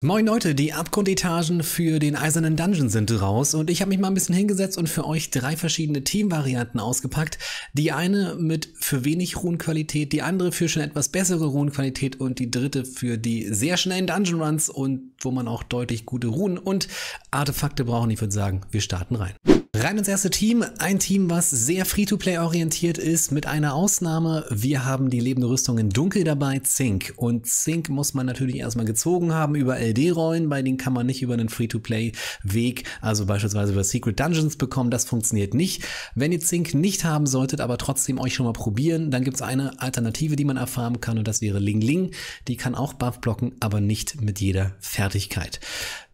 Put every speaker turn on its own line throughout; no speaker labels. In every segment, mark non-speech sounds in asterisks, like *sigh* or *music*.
Moin Leute, die Abgrundetagen für den Eisernen Dungeon sind raus und ich habe mich mal ein bisschen hingesetzt und für euch drei verschiedene Teamvarianten ausgepackt. Die eine mit für wenig Runenqualität, die andere für schon etwas bessere Runenqualität und die dritte für die sehr schnellen Dungeon Runs und wo man auch deutlich gute Runen und Artefakte braucht. Ich würde sagen, wir starten rein. Rein ins erste Team, ein Team, was sehr Free-to-Play orientiert ist, mit einer Ausnahme. Wir haben die lebende Rüstung in Dunkel dabei, Zink. Und Zink muss man natürlich erstmal gezogen haben über LD-Rollen, bei denen kann man nicht über einen Free-to-Play-Weg, also beispielsweise über Secret Dungeons bekommen, das funktioniert nicht. Wenn ihr Zink nicht haben solltet, aber trotzdem euch schon mal probieren, dann gibt es eine Alternative, die man erfahren kann und das wäre Ling Ling. Die kann auch Buff blocken, aber nicht mit jeder Fertigkeit.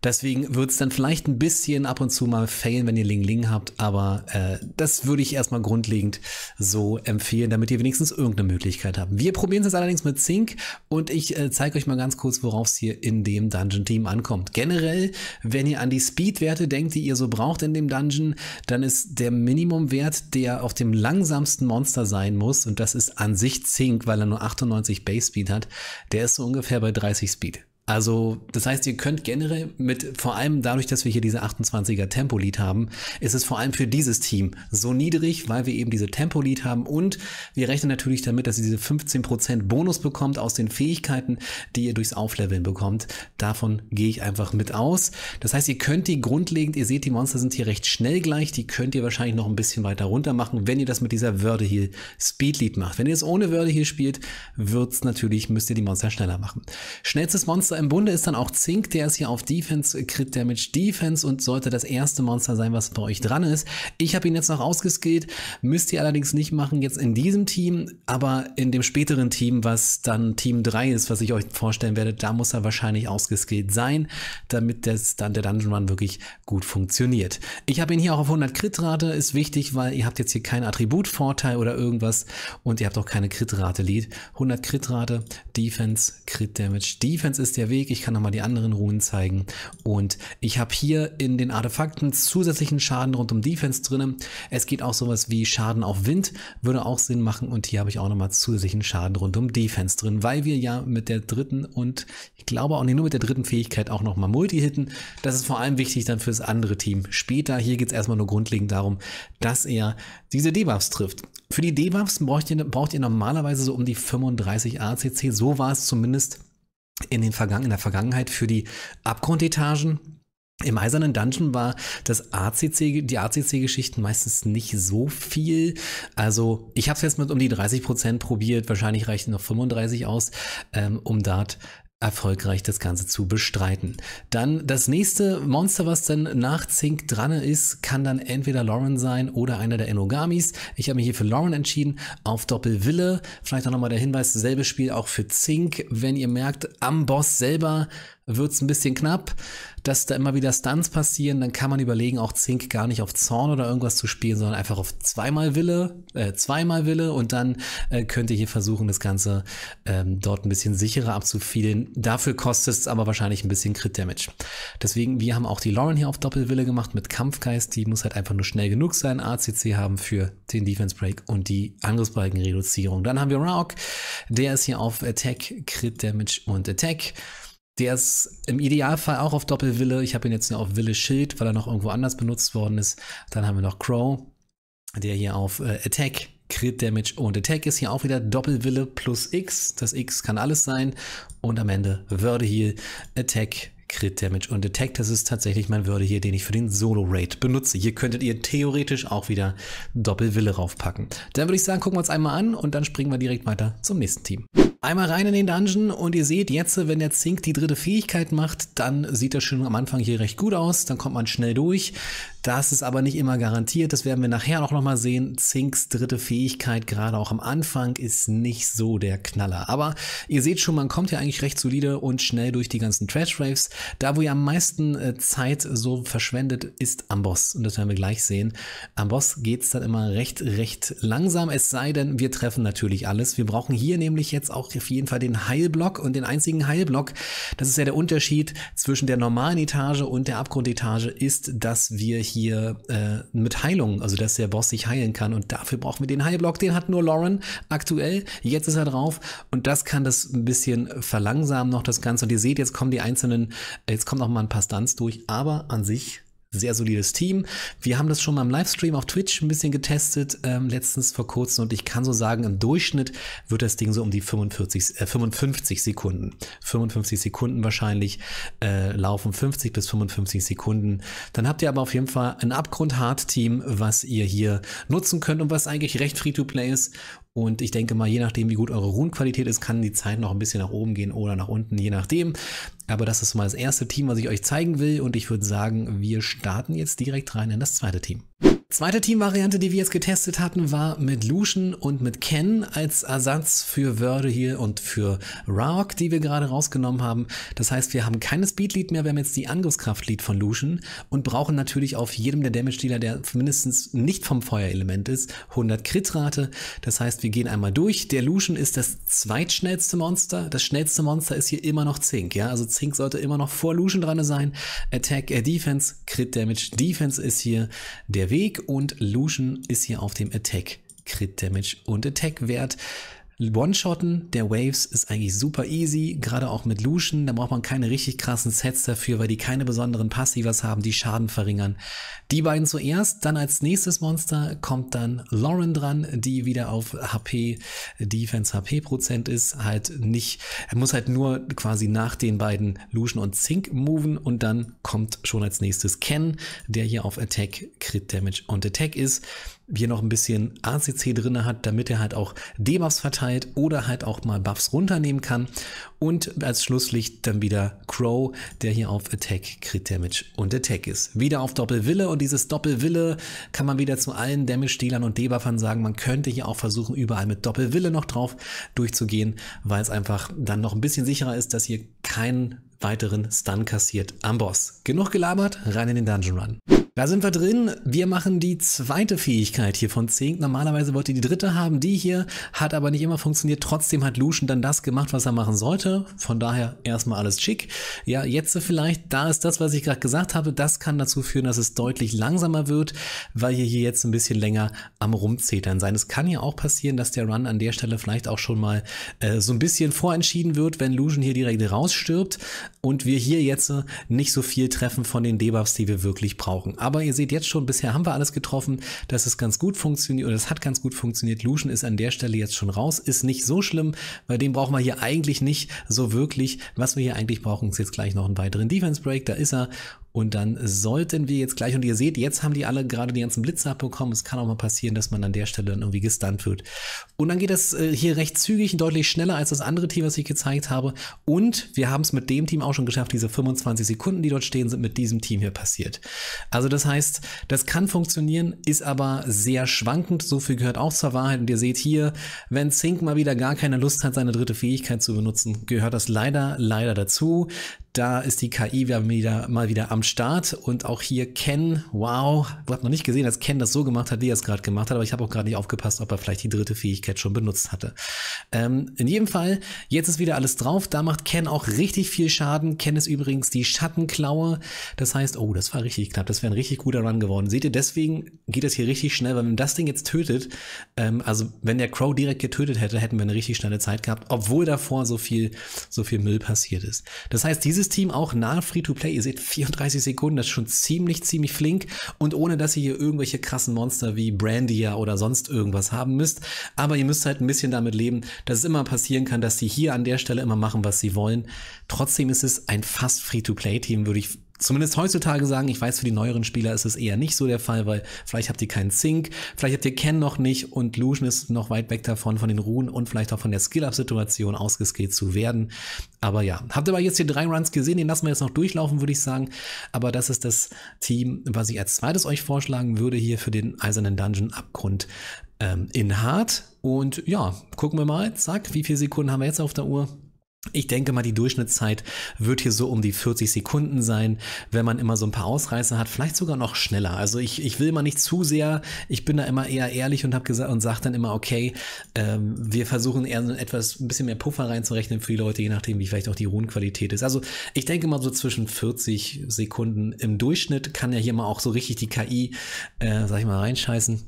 Deswegen wird es dann vielleicht ein bisschen ab und zu mal failen, wenn ihr Ling Ling habt, aber äh, das würde ich erstmal grundlegend so empfehlen, damit ihr wenigstens irgendeine Möglichkeit habt. Wir probieren es jetzt allerdings mit Zink und ich äh, zeige euch mal ganz kurz, worauf es hier in dem Dungeon Team ankommt. Generell, wenn ihr an die Speed-Werte denkt, die ihr so braucht in dem Dungeon, dann ist der Minimumwert, der auf dem langsamsten Monster sein muss, und das ist an sich Zink, weil er nur 98 Base Speed hat, der ist so ungefähr bei 30 Speed. Also, das heißt, ihr könnt generell mit, vor allem dadurch, dass wir hier diese 28er Tempolied haben, ist es vor allem für dieses Team so niedrig, weil wir eben diese Tempolied haben und wir rechnen natürlich damit, dass ihr diese 15% Bonus bekommt aus den Fähigkeiten, die ihr durchs Aufleveln bekommt. Davon gehe ich einfach mit aus. Das heißt, ihr könnt die grundlegend, ihr seht, die Monster sind hier recht schnell gleich, die könnt ihr wahrscheinlich noch ein bisschen weiter runter machen, wenn ihr das mit dieser Würde hier Speedlead macht. Wenn ihr es ohne Würde hier spielt, wird's natürlich, müsst ihr die Monster schneller machen. Schnellstes Monster im Bunde ist dann auch Zink, der ist hier auf Defense, äh, Crit Damage Defense und sollte das erste Monster sein, was bei euch dran ist. Ich habe ihn jetzt noch ausgeskillt, müsst ihr allerdings nicht machen jetzt in diesem Team, aber in dem späteren Team, was dann Team 3 ist, was ich euch vorstellen werde, da muss er wahrscheinlich ausgeskillt sein, damit das dann der Dungeon Run wirklich gut funktioniert. Ich habe ihn hier auch auf 100 Crit-Rate, ist wichtig, weil ihr habt jetzt hier keinen Attributvorteil oder irgendwas und ihr habt auch keine Crit-Rate-Lead. 100 Crit-Rate, Defense, Crit Damage. Defense ist der der Weg, ich kann nochmal die anderen Runen zeigen und ich habe hier in den Artefakten zusätzlichen Schaden rund um Defense drin. Es geht auch sowas wie Schaden auf Wind, würde auch Sinn machen und hier habe ich auch nochmal zusätzlichen Schaden rund um Defense drin, weil wir ja mit der dritten und ich glaube auch nicht nur mit der dritten Fähigkeit auch nochmal Multi-Hitten. Das ist vor allem wichtig dann fürs andere Team später. Hier geht es erstmal nur grundlegend darum, dass er diese Debuffs trifft. Für die Debuffs braucht ihr, braucht ihr normalerweise so um die 35 ACC, so war es zumindest in, den Vergangen, in der Vergangenheit für die Abgrundetagen. Im Eisernen Dungeon war das ACC, die ACC-Geschichten meistens nicht so viel. Also ich habe es jetzt mit um die 30% probiert, wahrscheinlich reichen noch 35 aus, ähm, um dort erfolgreich das Ganze zu bestreiten. Dann das nächste Monster, was dann nach Zink dran ist, kann dann entweder Lauren sein oder einer der Enogamis. Ich habe mich hier für Lauren entschieden, auf Doppelwille. Vielleicht auch nochmal der Hinweis, selbes Spiel auch für Zink. Wenn ihr merkt, am Boss selber wird es ein bisschen knapp, dass da immer wieder Stunts passieren, dann kann man überlegen, auch Zink gar nicht auf Zorn oder irgendwas zu spielen, sondern einfach auf zweimal Wille, äh, zweimal Wille und dann äh, könnt ihr hier versuchen, das Ganze ähm, dort ein bisschen sicherer abzufielen. Dafür kostet es aber wahrscheinlich ein bisschen Crit Damage. Deswegen, wir haben auch die Lauren hier auf Doppelwille gemacht mit Kampfgeist, die muss halt einfach nur schnell genug sein, ACC haben für den Defense Break und die Angriffsbalkenreduzierung. Dann haben wir Rock, der ist hier auf Attack, Crit Damage und Attack. Der ist im Idealfall auch auf Doppelwille. Ich habe ihn jetzt nur auf Wille Schild, weil er noch irgendwo anders benutzt worden ist. Dann haben wir noch Crow, der hier auf äh, Attack, Crit Damage und Attack ist hier auch wieder Doppelwille plus X. Das X kann alles sein. Und am Ende Würde hier Attack, Crit Damage und Attack. Das ist tatsächlich mein Würde hier, den ich für den Solo Raid benutze. Hier könntet ihr theoretisch auch wieder Doppelwille raufpacken. Dann würde ich sagen, gucken wir uns einmal an und dann springen wir direkt weiter zum nächsten Team. Einmal rein in den Dungeon und ihr seht jetzt, wenn der Zink die dritte Fähigkeit macht, dann sieht das schon am Anfang hier recht gut aus. Dann kommt man schnell durch. Das ist aber nicht immer garantiert. Das werden wir nachher auch nochmal sehen. Zinks dritte Fähigkeit, gerade auch am Anfang, ist nicht so der Knaller. Aber ihr seht schon, man kommt ja eigentlich recht solide und schnell durch die ganzen Trash Raves. Da, wo ihr am meisten äh, Zeit so verschwendet, ist am Boss. Und das werden wir gleich sehen. Am Boss geht es dann immer recht, recht langsam. Es sei denn, wir treffen natürlich alles. Wir brauchen hier nämlich jetzt auch auf jeden Fall den Heilblock und den einzigen Heilblock. Das ist ja der Unterschied zwischen der normalen Etage und der Abgrundetage ist, dass wir hier hier äh, mit Heilung, also dass der Boss sich heilen kann. Und dafür brauchen wir den Heilblock. Den hat nur Lauren aktuell. Jetzt ist er drauf. Und das kann das ein bisschen verlangsamen noch das Ganze. Und ihr seht, jetzt kommen die einzelnen, jetzt kommt noch mal ein paar Stunts durch. Aber an sich sehr solides Team. Wir haben das schon mal im Livestream auf Twitch ein bisschen getestet, ähm, letztens vor kurzem. Und ich kann so sagen, im Durchschnitt wird das Ding so um die 45, äh, 55 Sekunden, 55 Sekunden wahrscheinlich äh, laufen, 50 bis 55 Sekunden. Dann habt ihr aber auf jeden Fall ein abgrund hard Team, was ihr hier nutzen könnt und was eigentlich recht free-to-play ist und ich denke mal, je nachdem, wie gut eure Runenqualität ist, kann die Zeit noch ein bisschen nach oben gehen oder nach unten, je nachdem. Aber das ist mal das erste Team, was ich euch zeigen will. Und ich würde sagen, wir starten jetzt direkt rein in das zweite Team. Zweite Teamvariante, die wir jetzt getestet hatten, war mit Lucian und mit Ken als Ersatz für Wörde hier und für Raok, die wir gerade rausgenommen haben. Das heißt, wir haben keine Speedlead mehr, wir haben jetzt die Angriffskraftlead von Lucian und brauchen natürlich auf jedem der Damage-Dealer, der mindestens nicht vom Feuerelement ist, 100 Crit-Rate. Das heißt, wir gehen einmal durch. Der Lucian ist das zweitschnellste Monster. Das schnellste Monster ist hier immer noch Zink. Ja? Also Zink sollte immer noch vor Lucian dran sein. Attack, äh, Defense, Crit-Damage, Defense ist hier der Weg und Lucian ist hier auf dem Attack Crit Damage und Attack Wert. One-Shotten der Waves ist eigentlich super easy, gerade auch mit Lucian. Da braucht man keine richtig krassen Sets dafür, weil die keine besonderen Passivers haben, die Schaden verringern. Die beiden zuerst, dann als nächstes Monster kommt dann Lauren dran, die wieder auf HP, Defense HP Prozent ist. Halt nicht, er muss halt nur quasi nach den beiden Lucian und Zink moven und dann kommt schon als nächstes Ken, der hier auf Attack, Crit Damage und Attack ist hier noch ein bisschen ACC drin hat, damit er halt auch Debuffs verteilt oder halt auch mal Buffs runternehmen kann. Und als Schlusslicht dann wieder Crow, der hier auf Attack, Crit Damage und Attack ist. Wieder auf Doppelwille und dieses Doppelwille kann man wieder zu allen Damage-Dealern und Debuffern sagen, man könnte hier auch versuchen, überall mit Doppelwille noch drauf durchzugehen, weil es einfach dann noch ein bisschen sicherer ist, dass ihr keinen weiteren Stun kassiert am Boss. Genug gelabert, rein in den Dungeon Run. Da sind wir drin. Wir machen die zweite Fähigkeit hier von Zink. Normalerweise wollte die dritte haben. Die hier hat aber nicht immer funktioniert. Trotzdem hat Lucian dann das gemacht, was er machen sollte. Von daher erstmal alles schick. Ja, jetzt vielleicht, da ist das, was ich gerade gesagt habe. Das kann dazu führen, dass es deutlich langsamer wird, weil ihr hier jetzt ein bisschen länger am Rumzetern sein. Es kann ja auch passieren, dass der Run an der Stelle vielleicht auch schon mal äh, so ein bisschen vorentschieden wird, wenn Lucian hier direkt rausstirbt und wir hier jetzt äh, nicht so viel treffen von den Debuffs, die wir wirklich brauchen. Aber ihr seht jetzt schon, bisher haben wir alles getroffen, dass es ganz gut funktioniert oder es hat ganz gut funktioniert. Lucian ist an der Stelle jetzt schon raus, ist nicht so schlimm, weil den brauchen wir hier eigentlich nicht so wirklich. Was wir hier eigentlich brauchen, ist jetzt gleich noch einen weiteren Defense Break, da ist er und dann sollten wir jetzt gleich, und ihr seht, jetzt haben die alle gerade die ganzen Blitze abbekommen. Es kann auch mal passieren, dass man an der Stelle dann irgendwie gestunt wird. Und dann geht das äh, hier recht zügig und deutlich schneller als das andere Team, was ich gezeigt habe. Und wir haben es mit dem Team auch schon geschafft. Diese 25 Sekunden, die dort stehen, sind mit diesem Team hier passiert. Also das heißt, das kann funktionieren, ist aber sehr schwankend. So viel gehört auch zur Wahrheit. Und ihr seht hier, wenn Zink mal wieder gar keine Lust hat, seine dritte Fähigkeit zu benutzen, gehört das leider, leider dazu. Da ist die KI wieder, mal wieder am Start und auch hier Ken, wow, ich habe noch nicht gesehen, dass Ken das so gemacht hat, wie er es gerade gemacht hat, aber ich habe auch gerade nicht aufgepasst, ob er vielleicht die dritte Fähigkeit schon benutzt hatte. Ähm, in jedem Fall, jetzt ist wieder alles drauf, da macht Ken auch richtig viel Schaden. Ken ist übrigens die Schattenklaue, das heißt, oh, das war richtig knapp, das wäre ein richtig guter Run geworden. Seht ihr, deswegen geht das hier richtig schnell, weil wenn das Ding jetzt tötet, ähm, also wenn der Crow direkt getötet hätte, hätten wir eine richtig schnelle Zeit gehabt, obwohl davor so viel, so viel Müll passiert ist. Das heißt, dieses dieses Team auch nahe Free-to-Play. Ihr seht 34 Sekunden, das ist schon ziemlich, ziemlich flink. Und ohne, dass ihr hier irgendwelche krassen Monster wie Brandia oder sonst irgendwas haben müsst. Aber ihr müsst halt ein bisschen damit leben, dass es immer passieren kann, dass sie hier an der Stelle immer machen, was sie wollen. Trotzdem ist es ein fast Free-to-Play-Team, würde ich zumindest heutzutage sagen, ich weiß, für die neueren Spieler ist es eher nicht so der Fall, weil vielleicht habt ihr keinen Sync, vielleicht habt ihr Ken noch nicht und Lucian ist noch weit weg davon, von den Ruhen und vielleicht auch von der Skill-Up-Situation ausgeskillt zu werden. Aber ja, habt ihr aber jetzt hier drei Runs gesehen, den lassen wir jetzt noch durchlaufen, würde ich sagen. Aber das ist das Team, was ich als zweites euch vorschlagen würde hier für den Eisernen Dungeon Abgrund ähm, in Hard. Und ja, gucken wir mal, zack, wie viele Sekunden haben wir jetzt auf der Uhr? Ich denke mal, die Durchschnittszeit wird hier so um die 40 Sekunden sein, wenn man immer so ein paar Ausreißer hat, vielleicht sogar noch schneller. Also ich, ich will mal nicht zu sehr, ich bin da immer eher ehrlich und habe gesagt und sage dann immer, okay, ähm, wir versuchen eher etwas ein bisschen mehr Puffer reinzurechnen für die Leute, je nachdem, wie vielleicht auch die Rundenqualität ist. Also ich denke mal so zwischen 40 Sekunden im Durchschnitt kann ja hier mal auch so richtig die KI, äh, sag ich mal, reinscheißen.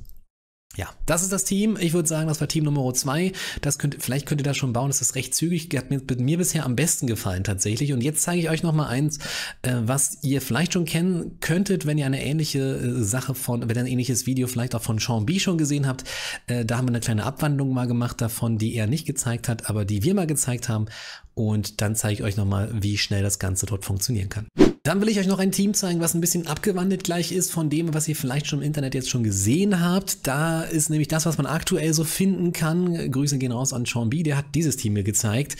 Ja, das ist das Team. Ich würde sagen, das war Team Nummer 2. Das könnt, vielleicht könnt ihr das schon bauen. Das ist recht zügig. Hat mir, mir bisher am besten gefallen tatsächlich. Und jetzt zeige ich euch nochmal eins, äh, was ihr vielleicht schon kennen könntet, wenn ihr eine ähnliche äh, Sache von, wenn ihr ein ähnliches Video vielleicht auch von Sean B schon gesehen habt. Äh, da haben wir eine kleine Abwandlung mal gemacht davon, die er nicht gezeigt hat, aber die wir mal gezeigt haben und dann zeige ich euch nochmal, wie schnell das Ganze dort funktionieren kann. Dann will ich euch noch ein Team zeigen, was ein bisschen abgewandelt gleich ist von dem, was ihr vielleicht schon im Internet jetzt schon gesehen habt. Da ist nämlich das, was man aktuell so finden kann. Grüße gehen raus an Sean B, der hat dieses Team mir gezeigt.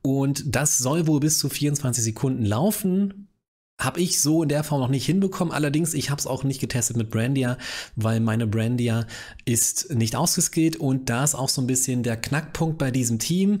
Und das soll wohl bis zu 24 Sekunden laufen. Habe ich so in der Form noch nicht hinbekommen. Allerdings, ich habe es auch nicht getestet mit Brandia, weil meine Brandia ist nicht ausgeskillt. Und da ist auch so ein bisschen der Knackpunkt bei diesem Team.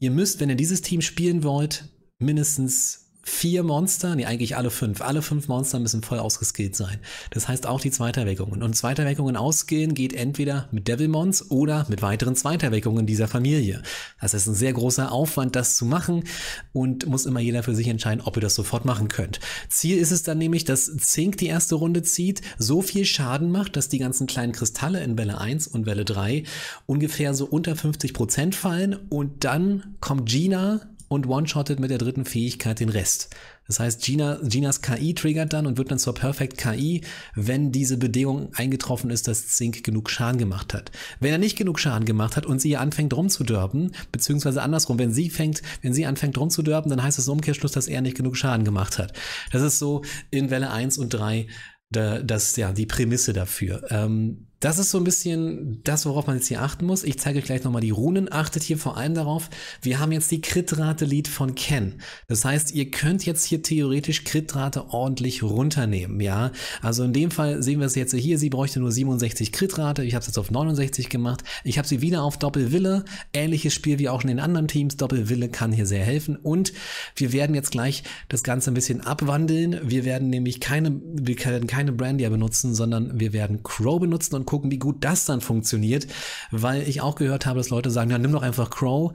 Ihr müsst, wenn ihr dieses Team spielen wollt, mindestens vier Monster, nee, eigentlich alle fünf. Alle fünf Monster müssen voll ausgeskillt sein. Das heißt auch die Zweiterweckungen. Und Zweiterweckungen ausgehen geht entweder mit Devilmons oder mit weiteren Zweiterweckungen dieser Familie. Das ist ein sehr großer Aufwand, das zu machen und muss immer jeder für sich entscheiden, ob ihr das sofort machen könnt. Ziel ist es dann nämlich, dass Zink die erste Runde zieht, so viel Schaden macht, dass die ganzen kleinen Kristalle in Welle 1 und Welle 3 ungefähr so unter 50% Prozent fallen und dann kommt Gina und one-shottet mit der dritten Fähigkeit den Rest. Das heißt, Gina, Ginas KI triggert dann und wird dann zur Perfect KI, wenn diese Bedingung eingetroffen ist, dass Zink genug Schaden gemacht hat. Wenn er nicht genug Schaden gemacht hat und sie anfängt rumzudörpen, beziehungsweise andersrum, wenn sie fängt, wenn sie anfängt rumzudörpen, dann heißt es im Umkehrschluss, dass er nicht genug Schaden gemacht hat. Das ist so in Welle 1 und 3 da, das ja die Prämisse dafür. Ähm, das ist so ein bisschen das, worauf man jetzt hier achten muss. Ich zeige euch gleich nochmal die Runen. Achtet hier vor allem darauf, wir haben jetzt die Kritrate-Lead von Ken. Das heißt, ihr könnt jetzt hier theoretisch Kritrate ordentlich runternehmen, ja. Also in dem Fall sehen wir es jetzt hier. Sie bräuchte nur 67 Kritrate. Ich habe es jetzt auf 69 gemacht. Ich habe sie wieder auf Doppelwille. Ähnliches Spiel wie auch in den anderen Teams. Doppelwille kann hier sehr helfen. Und wir werden jetzt gleich das Ganze ein bisschen abwandeln. Wir werden nämlich keine, wir werden keine Brandia benutzen, sondern wir werden Crow benutzen und gucken, wie gut das dann funktioniert, weil ich auch gehört habe, dass Leute sagen, ja, nimm doch einfach Crow.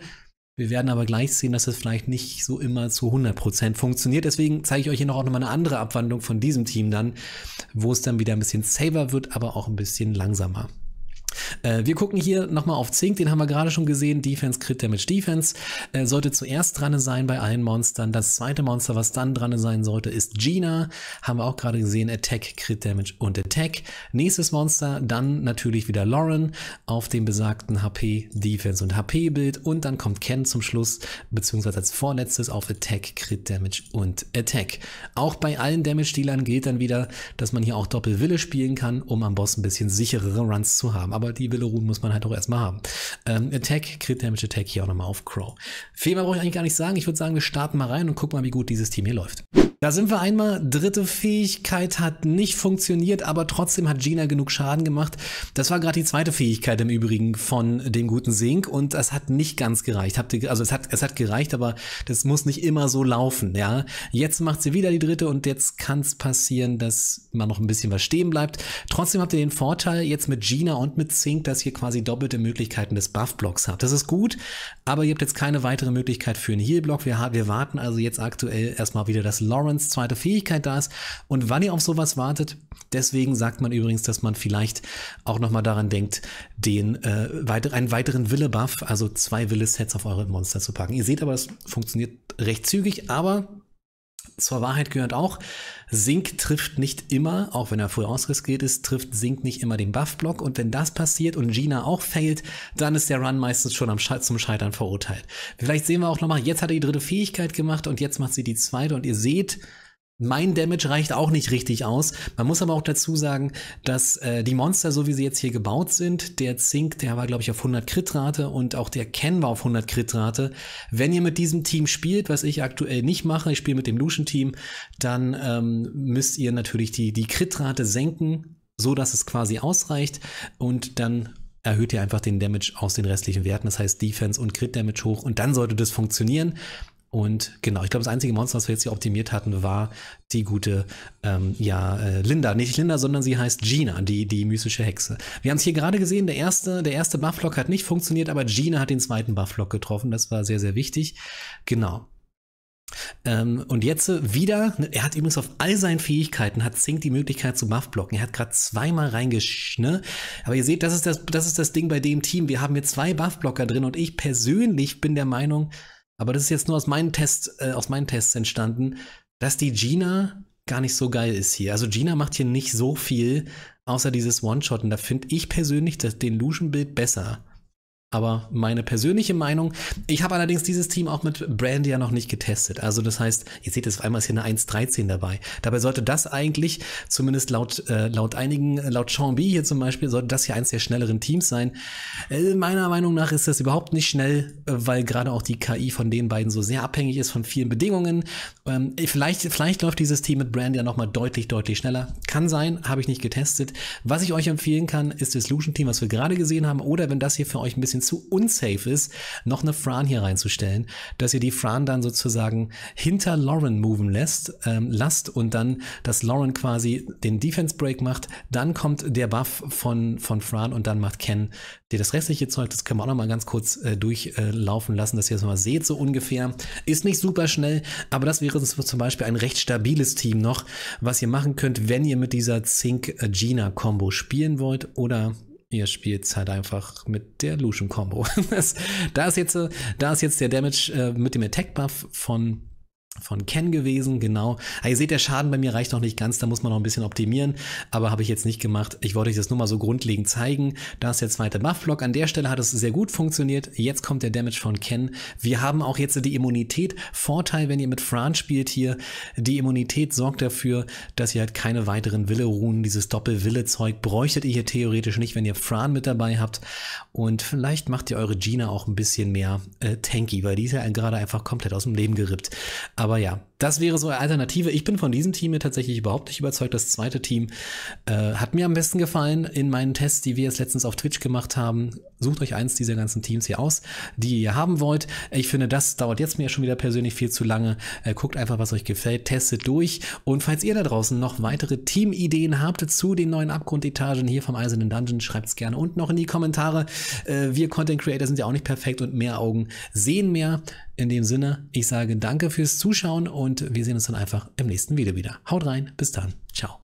Wir werden aber gleich sehen, dass es vielleicht nicht so immer zu 100% funktioniert. Deswegen zeige ich euch hier noch auch nochmal eine andere Abwandlung von diesem Team dann, wo es dann wieder ein bisschen safer wird, aber auch ein bisschen langsamer. Äh, wir gucken hier nochmal auf Zink, den haben wir gerade schon gesehen. Defense, Crit Damage, Defense. Äh, sollte zuerst dran sein bei allen Monstern. Das zweite Monster, was dann dran sein sollte, ist Gina. Haben wir auch gerade gesehen. Attack, Crit Damage und Attack. Nächstes Monster, dann natürlich wieder Lauren auf dem besagten HP, Defense und HP-Bild. Und dann kommt Ken zum Schluss, beziehungsweise als vorletztes auf Attack, Crit Damage und Attack. Auch bei allen Damage-Dealern gilt dann wieder, dass man hier auch Doppelwille spielen kann, um am Boss ein bisschen sicherere Runs zu haben. Aber aber die Wille ruhen muss man halt auch erstmal haben. Ähm, Attack, Crit Damage Attack hier auch nochmal auf Crow. Fehler brauche ich eigentlich gar nicht sagen. Ich würde sagen, wir starten mal rein und gucken mal, wie gut dieses Team hier läuft. Da sind wir einmal. Dritte Fähigkeit hat nicht funktioniert, aber trotzdem hat Gina genug Schaden gemacht. Das war gerade die zweite Fähigkeit im Übrigen von dem guten Sink und das hat nicht ganz gereicht. also es hat, es hat gereicht, aber das muss nicht immer so laufen, ja. Jetzt macht sie wieder die dritte und jetzt kann es passieren, dass man noch ein bisschen was stehen bleibt. Trotzdem habt ihr den Vorteil jetzt mit Gina und mit Sink, dass ihr quasi doppelte Möglichkeiten des Buff-Blocks habt. Das ist gut, aber ihr habt jetzt keine weitere Möglichkeit für einen Heal-Block. Wir, wir warten also jetzt aktuell erstmal wieder, dass Lauren Performance, zweite Fähigkeit da ist und wann ihr auf sowas wartet. Deswegen sagt man übrigens, dass man vielleicht auch nochmal daran denkt, den, äh, weiter, einen weiteren Wille-Buff, also zwei Wille-Sets auf eure Monster zu packen. Ihr seht aber, es funktioniert recht zügig, aber zur Wahrheit gehört auch, Sink trifft nicht immer, auch wenn er voll ausriskiert ist, trifft Sink nicht immer den Buff-Block und wenn das passiert und Gina auch fällt, dann ist der Run meistens schon Sche zum Scheitern verurteilt. Vielleicht sehen wir auch nochmal, jetzt hat er die dritte Fähigkeit gemacht und jetzt macht sie die zweite und ihr seht, mein Damage reicht auch nicht richtig aus. Man muss aber auch dazu sagen, dass äh, die Monster, so wie sie jetzt hier gebaut sind, der Zink, der war glaube ich auf 100 Crit-Rate und auch der Ken war auf 100 Crit-Rate. Wenn ihr mit diesem Team spielt, was ich aktuell nicht mache, ich spiele mit dem Lucian-Team, dann ähm, müsst ihr natürlich die, die Crit-Rate senken, so dass es quasi ausreicht und dann erhöht ihr einfach den Damage aus den restlichen Werten, das heißt Defense und Crit-Damage hoch und dann sollte das funktionieren. Und genau, ich glaube, das einzige Monster, was wir jetzt hier optimiert hatten, war die gute, ähm, ja, äh, Linda. Nicht Linda, sondern sie heißt Gina, die, die mystische Hexe. Wir haben es hier gerade gesehen, der erste, der erste Bufflock hat nicht funktioniert, aber Gina hat den zweiten Bufflock getroffen. Das war sehr, sehr wichtig. Genau. Ähm, und jetzt wieder, ne, er hat übrigens auf all seinen Fähigkeiten, hat Zink die Möglichkeit zu Buffblocken. Er hat gerade zweimal reingesch, ne? Aber ihr seht, das ist das, das ist das Ding bei dem Team. Wir haben hier zwei Buffblocker drin und ich persönlich bin der Meinung, aber das ist jetzt nur aus meinen Tests, äh, aus meinen Tests entstanden, dass die Gina gar nicht so geil ist hier. Also Gina macht hier nicht so viel, außer dieses One-Shot. Und da finde ich persönlich das, den Lusion-Bild besser aber meine persönliche Meinung. Ich habe allerdings dieses Team auch mit Brandy ja noch nicht getestet. Also das heißt, ihr seht es, auf einmal ist hier eine 1.13 dabei. Dabei sollte das eigentlich, zumindest laut, äh, laut einigen, laut Sean B hier zum Beispiel, sollte das hier eins der schnelleren Teams sein. Äh, meiner Meinung nach ist das überhaupt nicht schnell, äh, weil gerade auch die KI von den beiden so sehr abhängig ist von vielen Bedingungen. Ähm, vielleicht, vielleicht läuft dieses Team mit Brandy ja nochmal deutlich, deutlich schneller. Kann sein, habe ich nicht getestet. Was ich euch empfehlen kann, ist das Lucian Team, was wir gerade gesehen haben, oder wenn das hier für euch ein bisschen zu unsafe ist, noch eine Fran hier reinzustellen, dass ihr die Fran dann sozusagen hinter Lauren moven lässt, ähm, lasst und dann, dass Lauren quasi den Defense Break macht, dann kommt der Buff von, von Fran und dann macht Ken dir das restliche Zeug, das können wir auch noch mal ganz kurz äh, durchlaufen äh, lassen, dass ihr es das mal seht, so ungefähr. Ist nicht super schnell, aber das wäre zum Beispiel ein recht stabiles Team noch, was ihr machen könnt, wenn ihr mit dieser Zink-Gina-Kombo spielen wollt oder ihr spielt halt einfach mit der Lucian Combo. *laughs* da, ist jetzt, äh, da ist jetzt der Damage äh, mit dem Attack Buff von von Ken gewesen, genau. Ah, ihr seht, der Schaden bei mir reicht noch nicht ganz, da muss man noch ein bisschen optimieren, aber habe ich jetzt nicht gemacht. Ich wollte euch das nur mal so grundlegend zeigen. Da ist der zweite Buff-Block. An der Stelle hat es sehr gut funktioniert. Jetzt kommt der Damage von Ken. Wir haben auch jetzt die Immunität. Vorteil, wenn ihr mit Fran spielt hier, die Immunität sorgt dafür, dass ihr halt keine weiteren Wille-Runen, dieses Doppel-Wille-Zeug bräuchtet ihr hier theoretisch nicht, wenn ihr Fran mit dabei habt. Und vielleicht macht ihr eure Gina auch ein bisschen mehr äh, tanky, weil die ist ja gerade einfach komplett aus dem Leben gerippt. Aber aber ja, das wäre so eine Alternative. Ich bin von diesem Team hier tatsächlich überhaupt nicht überzeugt. Das zweite Team äh, hat mir am besten gefallen in meinen Tests, die wir jetzt letztens auf Twitch gemacht haben. Sucht euch eins dieser ganzen Teams hier aus, die ihr haben wollt. Ich finde, das dauert jetzt mir schon wieder persönlich viel zu lange. Äh, guckt einfach, was euch gefällt, testet durch. Und falls ihr da draußen noch weitere Teamideen habt zu den neuen Abgrundetagen hier vom Eisernen Dungeon, schreibt es gerne unten noch in die Kommentare. Äh, wir Content Creator sind ja auch nicht perfekt und mehr Augen sehen mehr. In dem Sinne, ich sage danke fürs Zuschauen und und wir sehen uns dann einfach im nächsten Video wieder. Haut rein, bis dann, ciao.